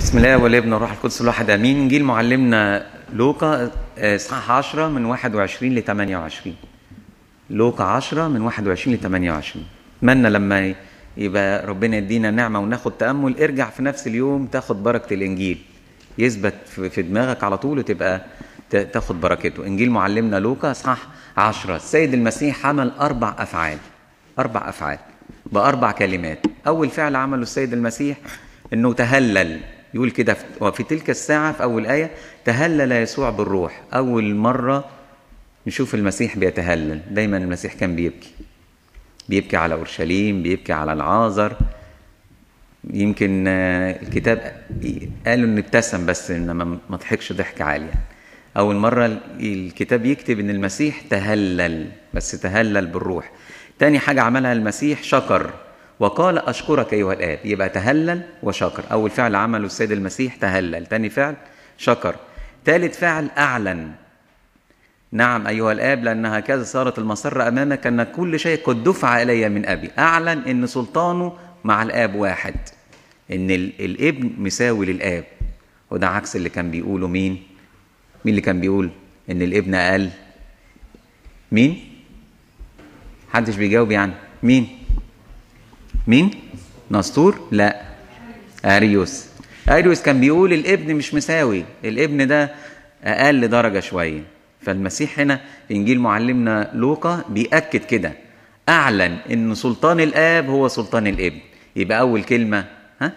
بسم الله والابن والروح القدس الواحد امين جيل معلمنا لوقا آه، اصحاح 10 من 21 ل 28 لوقا 10 من 21 ل 28 اتمنى لما يبقى ربنا يدينا نعمه وناخد تامل ارجع في نفس اليوم تاخد بركه الانجيل يثبت في دماغك على طول وتبقى تاخد بركته انجيل معلمنا لوقا اصحاح 10 السيد المسيح عمل اربع افعال اربع افعال باربع كلمات اول فعل عمله السيد المسيح انه تهلل يقول كده وفي تلك الساعة في أول آية تهلل يسوع بالروح أول مرة نشوف المسيح بيتهلل دايما المسيح كان بيبكي بيبكي على أورشليم بيبكي على العازر يمكن آه، الكتاب قالوا إن ابتسم بس انما ما ضحكش ضحك عالي يعني. اول مره الكتاب يكتب ان المسيح تهلل بس تهلل بالروح تاني حاجه عملها المسيح شكر وقال أشكرك أيها الآب يبقى تهلل وشكر أول فعل عمله السيد المسيح تهلل تاني فعل شكر ثالث فعل أعلن نعم أيها الآب لأن هكذا صارت المسرة أمامك أن كل شيء قد دفع إلي من أبي أعلن أن سلطانه مع الآب واحد أن الابن مساوي للآب وده عكس اللي كان بيقوله مين مين اللي كان بيقول أن الابن أقل مين محدش بيجاوب يعني مين مين نسطور لا اريوس اريوس كان بيقول الابن مش مساوي الابن ده اقل درجه شويه فالمسيح هنا انجيل معلمنا لوقا بياكد كده اعلن ان سلطان الاب هو سلطان الابن يبقى اول كلمه ها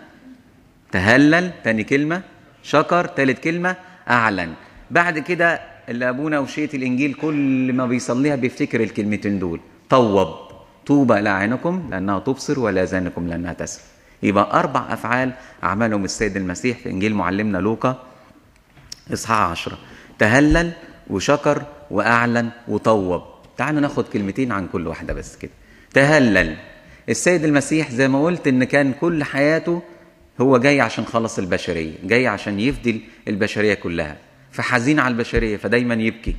تهلل تاني كلمه شكر تالت كلمه اعلن بعد كده اللي ابونا وشيت الانجيل كل ما بيصليها بيفتكر الكلمتين دول طوب طوبى لأعينكم لأنها تبصر ولآذانكم لأنها تسمع يبقى أربع أفعال عملهم السيد المسيح في إنجيل معلمنا لوقا إصحاح عشرة تهلل وشكر وأعلن وطوب تعالوا ناخد كلمتين عن كل واحدة بس كده تهلل السيد المسيح زي ما قلت إن كان كل حياته هو جاي عشان خلص البشرية جاي عشان يفدي البشرية كلها فحزين على البشرية فدايما يبكي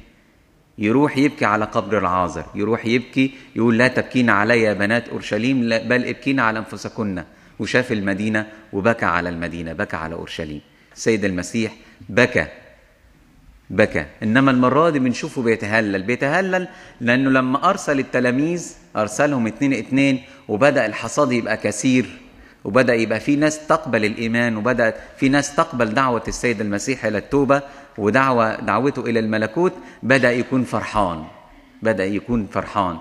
يروح يبكي على قبر العازر يروح يبكي يقول لا تبكين علي يا بنات أورشليم بل ابكين على أنفسكن وشاف المدينة وبكى على المدينة بكى على أورشليم السيد المسيح بكى بكى إنما المرة دي بنشوفه بيتهلل بيتهلل لأنه لما أرسل التلاميذ أرسلهم اتنين اتنين وبدأ الحصاد يبقى كثير وبدأ يبقى في ناس تقبل الإيمان وبدأ في ناس تقبل دعوة السيد المسيح إلى التوبة ودعوة دعوته إلى الملكوت بدأ يكون فرحان بدأ يكون فرحان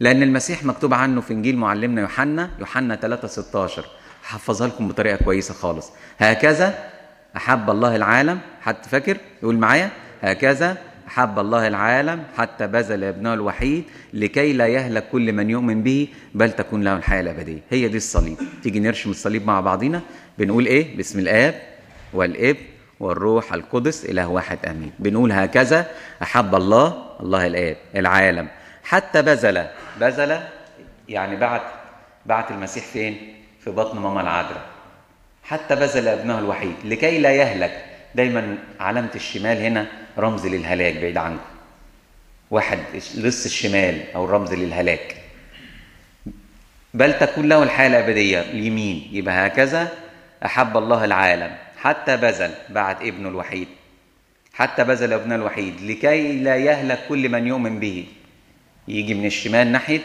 لأن المسيح مكتوب عنه في إنجيل معلمنا يوحنا يوحنا 3 16 حفظها لكم بطريقة كويسة خالص هكذا أحب الله العالم حتى فاكر يقول معايا هكذا أحب الله العالم حتى بذل ابنه الوحيد لكي لا يهلك كل من يؤمن به بل تكون له الحياة الأبدية هي دي الصليب تيجي نرشم الصليب مع بعضينا بنقول إيه باسم الآب والابن والروح القدس إله واحد آمين بنقول هكذا أحب الله الله الآب العالم حتى بذل بذل يعني بعت بعت المسيح فين في بطن ماما العذراء حتى بذل ابنه الوحيد لكي لا يهلك دايما علامة الشمال هنا رمز للهلاك بعيد عنكم واحد لص الشمال أو الرمز للهلاك بل تكون له الحياة الأبدية اليمين يبقى هكذا أحب الله العالم حتى بذل بعد ابنه الوحيد حتى بذل ابنه الوحيد لكي لا يهلك كل من يؤمن به يجي من الشمال ناحية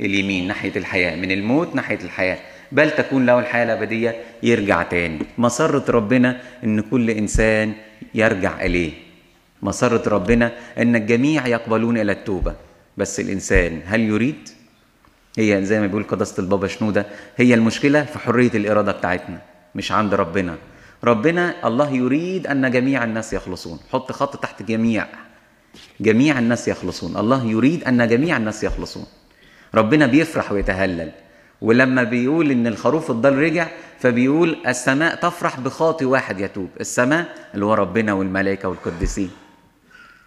اليمين ناحية الحياة من الموت ناحية الحياة بل تكون له الحياة الأبدية يرجع تاني مسرة ربنا إن كل إنسان يرجع إليه مسرة ربنا إن الجميع يقبلون إلى التوبة بس الإنسان هل يريد؟ هي زي ما بيقول قداسة البابا شنودة هي المشكلة في حرية الإرادة بتاعتنا مش عند ربنا ربنا الله يريد ان جميع الناس يخلصون حط خط تحت جميع جميع الناس يخلصون الله يريد ان جميع الناس يخلصون ربنا بيفرح ويتهلل ولما بيقول ان الخروف الضال رجع فبيقول السماء تفرح بخاطي واحد يتوب السماء اللي هو ربنا والملائكه والقديسين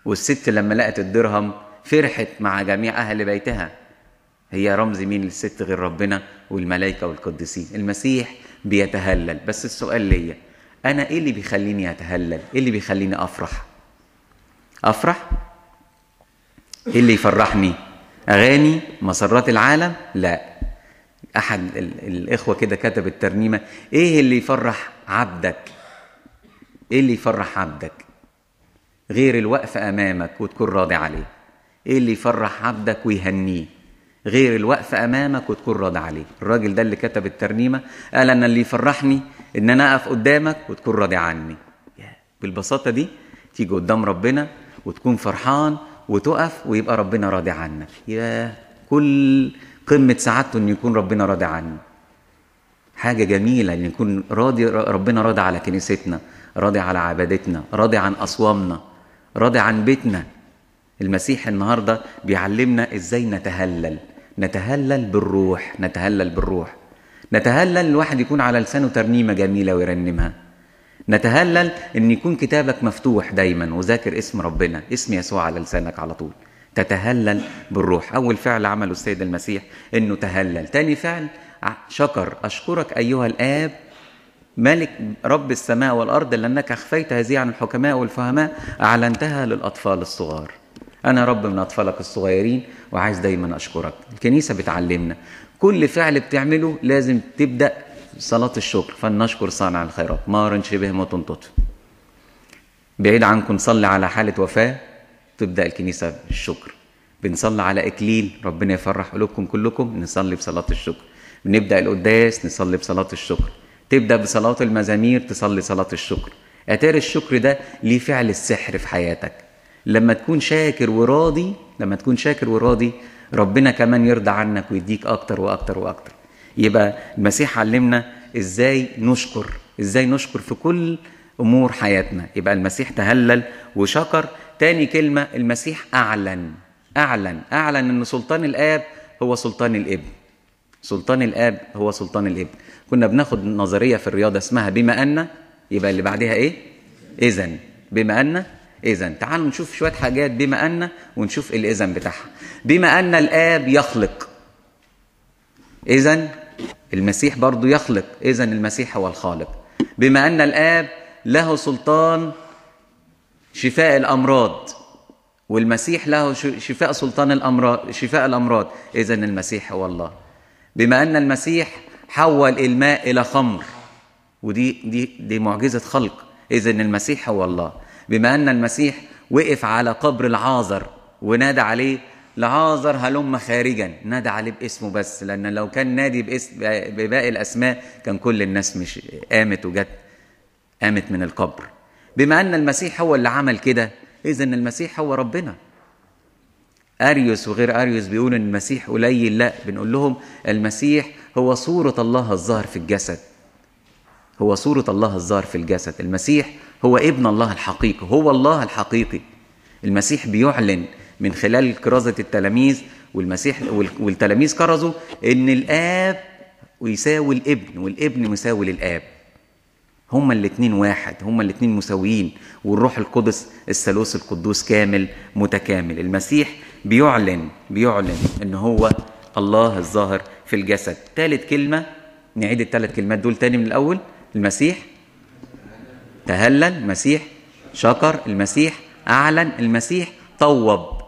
والست لما لقت الدرهم فرحت مع جميع اهل بيتها هي رمز مين للست غير ربنا والملائكه والقديسين المسيح بيتهلل بس السؤال ليا انا ايه اللي بيخليني اتهلل ايه اللي بيخليني افرح افرح ايه اللي يفرحني اغاني مسرات العالم لا احد الاخوه كده كتب الترنيمه ايه اللي يفرح عبدك ايه اللي يفرح عبدك غير الوقف امامك وتكون راضي عليه ايه اللي يفرح عبدك ويهنيه غير الوقف امامك وتكون راضي عليه الراجل ده اللي كتب الترنيمه قال انا اللي يفرحني ان انا اقف قدامك وتكون راضي عني بالبساطه دي تيجي قدام ربنا وتكون فرحان وتقف ويبقى ربنا راضي عنك يا كل قمه سعادته ان يكون ربنا راضي عني حاجه جميله ان يكون راضي ربنا راضي على كنيستنا راضي على عبادتنا راضي عن اصوامنا راضي عن بيتنا المسيح النهارده بيعلمنا ازاي نتهلل نتهلل بالروح نتهلل بالروح نتهلل الواحد يكون على لسانه ترنيمة جميلة ويرنمها نتهلل ان يكون كتابك مفتوح دايما وذاكر اسم ربنا اسم يسوع على لسانك على طول تتهلل بالروح اول فعل عمله السيد المسيح انه تهلل تاني فعل شكر اشكرك ايها الاب ملك رب السماء والارض لانك اخفيت هذه عن الحكماء والفهماء اعلنتها للاطفال الصغار انا رب من اطفالك الصغيرين وعايز دايما اشكرك الكنيسه بتعلمنا كل فعل بتعمله لازم تبدا صلاه الشكر فلنشكر صانع الخيرات ما شبه ما تنطط بعيد عنكم صلي على حاله وفاه تبدا الكنيسه بالشكر بنصلي على اكليل ربنا يفرح قلوبكم كلكم نصلي بصلاه الشكر بنبدا القداس نصلي بصلاه الشكر تبدا بصلاه المزامير تصلي صلاه الشكر اثار الشكر ده ليه فعل السحر في حياتك لما تكون شاكر وراضي لما تكون شاكر وراضي ربنا كمان يرضى عنك ويديك اكتر واكتر واكتر يبقى المسيح علمنا ازاي نشكر ازاي نشكر في كل امور حياتنا يبقى المسيح تهلل وشكر تاني كلمه المسيح اعلن اعلن اعلن ان سلطان الاب هو سلطان الابن سلطان الاب هو سلطان الابن كنا بناخد نظريه في الرياضه اسمها بما ان يبقى اللي بعدها ايه اذا بما ان إذا تعالوا نشوف شوية حاجات بما أن ونشوف الإذا بتاعها بما أن الآب يخلق إذا المسيح برضو يخلق إذا المسيح هو الخالق بما أن الآب له سلطان شفاء الأمراض والمسيح له شفاء سلطان الأمراض شفاء الأمراض إذا المسيح هو الله بما أن المسيح حول الماء إلى خمر ودي دي دي معجزة خلق إذا المسيح هو الله بما أن المسيح وقف على قبر العازر ونادى عليه لعازر هلم خارجا نادى عليه باسمه بس لأن لو كان نادي باسم بباقي الأسماء كان كل الناس مش قامت وجت قامت من القبر بما أن المسيح هو اللي عمل كده إذا المسيح هو ربنا أريوس وغير أريوس بيقول إن المسيح قليل لا بنقول لهم المسيح هو صورة الله الظاهر في الجسد هو صورة الله الظاهر في الجسد المسيح هو ابن الله الحقيقي هو الله الحقيقي المسيح بيعلن من خلال كرازة التلاميذ والمسيح والتلاميذ كرزوا ان الاب يساوي الابن والابن مساوي للاب هما الاثنين واحد هما الاثنين مساويين والروح القدس الثالوث القدوس كامل متكامل المسيح بيعلن بيعلن ان هو الله الظاهر في الجسد ثالث كلمه نعيد الثلاث كلمات دول تاني من الاول المسيح تهلل المسيح شكر المسيح أعلن المسيح طوب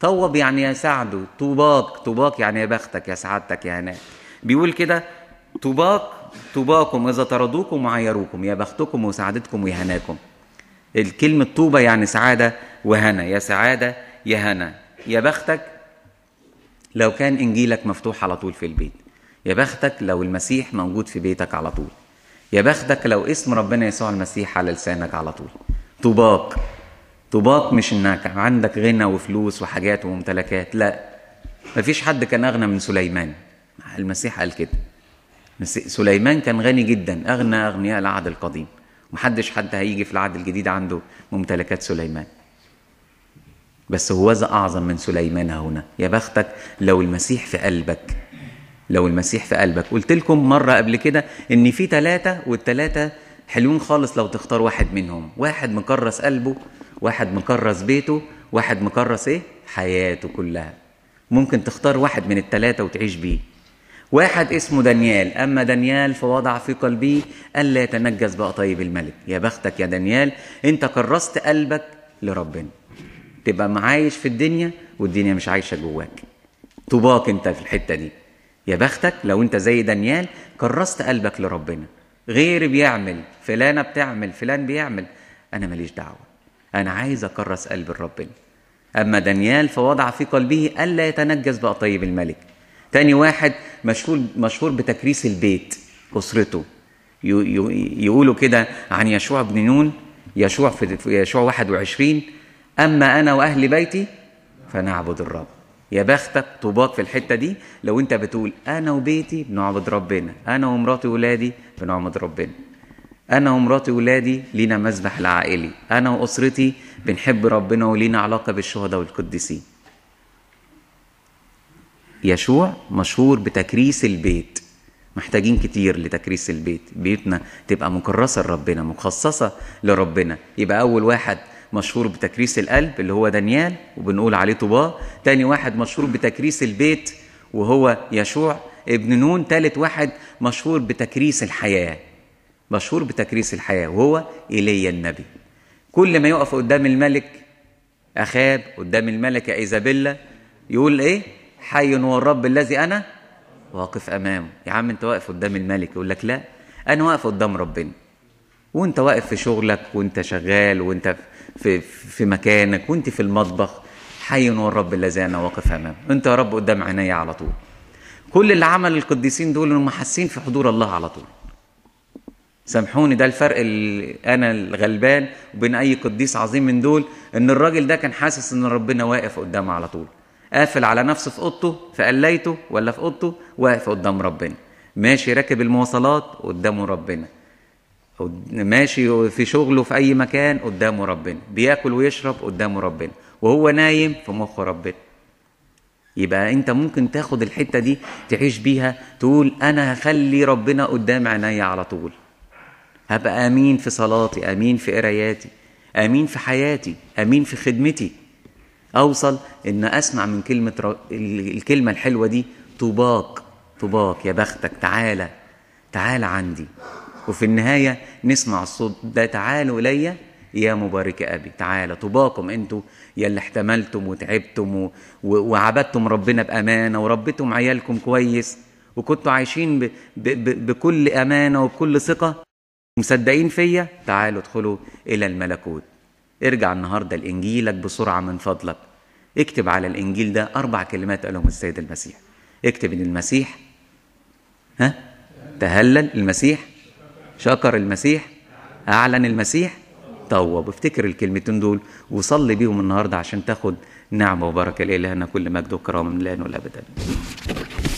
طوب يعني يا سعده طوباك طوباك يعني يا بختك يا سعادتك يا هناك بيقول كده طوباك طوباكم إذا طردوكم وعيروكم يا بختكم وسعادتكم ويهناكم الكلمة طوبة يعني سعادة وهنا يا سعادة يا هنا يا بختك لو كان إنجيلك مفتوح على طول في البيت يا بختك لو المسيح موجود في بيتك على طول يا بختك لو اسم ربنا يسوع المسيح على لسانك على طول طباق طباق مش انك عندك غنى وفلوس وحاجات وممتلكات لا مفيش حد كان اغنى من سليمان المسيح قال كده سليمان كان غني جدا اغنى اغنياء العهد القديم محدش حد هيجي في العهد الجديد عنده ممتلكات سليمان بس هو اعظم من سليمان هنا يا بختك لو المسيح في قلبك لو المسيح في قلبك قلت لكم مرة قبل كده إن في ثلاثة والثلاثة حلوين خالص لو تختار واحد منهم واحد مكرس قلبه واحد مكرس بيته واحد مكرس إيه حياته كلها ممكن تختار واحد من الثلاثة وتعيش بيه واحد اسمه دانيال أما دانيال فوضع في قلبي ألا يتنجس بقى طيب الملك يا بختك يا دانيال أنت كرست قلبك لربنا تبقى معايش في الدنيا والدنيا مش عايشة جواك طباك أنت في الحتة دي يا بختك لو انت زي دانيال كرست قلبك لربنا غير بيعمل فلانه بتعمل فلان بيعمل انا ماليش دعوه انا عايز اكرس قلب ربنا اما دانيال فوضع في قلبه الا يتنجس بقطيب الملك تاني واحد مشهور مشهور بتكريس البيت اسرته يقولوا كده عن يشوع بن نون يشوع في يشوع 21 اما انا واهل بيتي فنعبد الرب يا بختك طوباك في الحته دي لو انت بتقول انا وبيتي بنعبد ربنا انا ومراتي وولادي بنعبد ربنا انا ومراتي وولادي لينا مذبح العائلي انا واسرتي بنحب ربنا ولينا علاقه بالشهداء والقديسين يشوع مشهور بتكريس البيت محتاجين كتير لتكريس البيت بيوتنا تبقى مكرسة لربنا مخصصة لربنا يبقى أول واحد مشهور بتكريس القلب اللي هو دانيال وبنقول عليه طوباه تاني واحد مشهور بتكريس البيت وهو يشوع ابن نون تالت واحد مشهور بتكريس الحياة مشهور بتكريس الحياة وهو إيليا النبي كل ما يقف قدام الملك أخاب قدام الملكة إيزابيلا يقول إيه حي هو الرب الذي أنا واقف أمامه يا عم أنت واقف قدام الملك يقول لك لا أنا واقف قدام ربنا وانت واقف في شغلك وانت شغال وانت في في مكانك وانت في المطبخ حي والرب الذي انا واقف امامه انت يا رب قدام عيني على طول كل اللي عمل القديسين دول انهم حاسين في حضور الله على طول سامحوني ده الفرق اللي انا الغلبان وبين اي قديس عظيم من دول ان الراجل ده كان حاسس ان ربنا واقف قدامه على طول قافل على نفسه في اوضته في قليته ولا في اوضته واقف قدام ربنا ماشي راكب المواصلات قدامه ربنا ماشي في شغله في اي مكان قدامه ربنا بياكل ويشرب قدامه ربنا وهو نايم في مخه ربنا يبقى انت ممكن تاخد الحته دي تعيش بيها تقول انا هخلي ربنا قدام عيني على طول هبقى امين في صلاتي امين في قراياتي امين في حياتي امين في خدمتي اوصل ان اسمع من كلمه ر... الكلمه الحلوه دي طباق طباق يا بختك تعالى تعالى عندي وفي النهاية نسمع الصوت ده تعالوا إلي يا مبارك أبي تعالى طباكم أنتوا يا اللي احتملتم وتعبتم و... وعبدتم ربنا بأمانة وربيتم عيالكم كويس وكنتوا عايشين ب... ب... ب... بكل أمانة وبكل ثقة مصدقين فيا تعالوا ادخلوا إلى الملكوت ارجع النهاردة لإنجيلك بسرعة من فضلك اكتب على الإنجيل ده أربع كلمات قالهم السيد المسيح اكتب إن المسيح ها تهلل المسيح شكر المسيح أعلن المسيح توب افتكر الكلمتين دول وصلي بيهم النهارده عشان تاخد نعمة وبركة لإلهنا كل مجد وكرامة من الآن والأبد